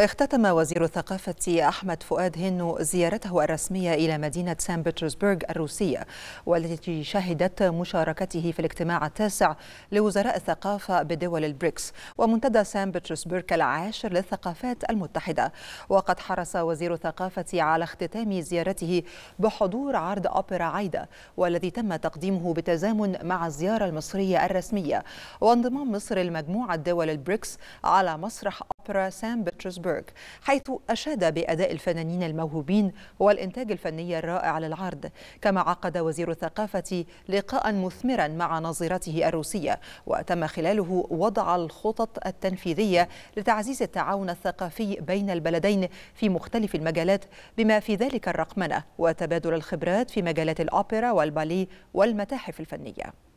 اختتم وزير الثقافة أحمد فؤاد هنو زيارته الرسمية إلى مدينة سان بطرسبرغ الروسية والتي شهدت مشاركته في الاجتماع التاسع لوزراء الثقافة بدول البريكس ومنتدى سان بطرسبرغ العاشر للثقافات المتحدة وقد حرص وزير الثقافة على اختتام زيارته بحضور عرض أوبرا عايدة والذي تم تقديمه بتزامن مع الزيارة المصرية الرسمية وانضمام مصر لمجموعة دول البريكس على مسرح أوبرا سان بطرسبرغ حيث أشاد بأداء الفنانين الموهوبين والإنتاج الفني الرائع للعرض كما عقد وزير الثقافة لقاء مثمرا مع نظيرته الروسية وتم خلاله وضع الخطط التنفيذية لتعزيز التعاون الثقافي بين البلدين في مختلف المجالات بما في ذلك الرقمنة وتبادل الخبرات في مجالات الأوبرا والباليه والمتاحف الفنية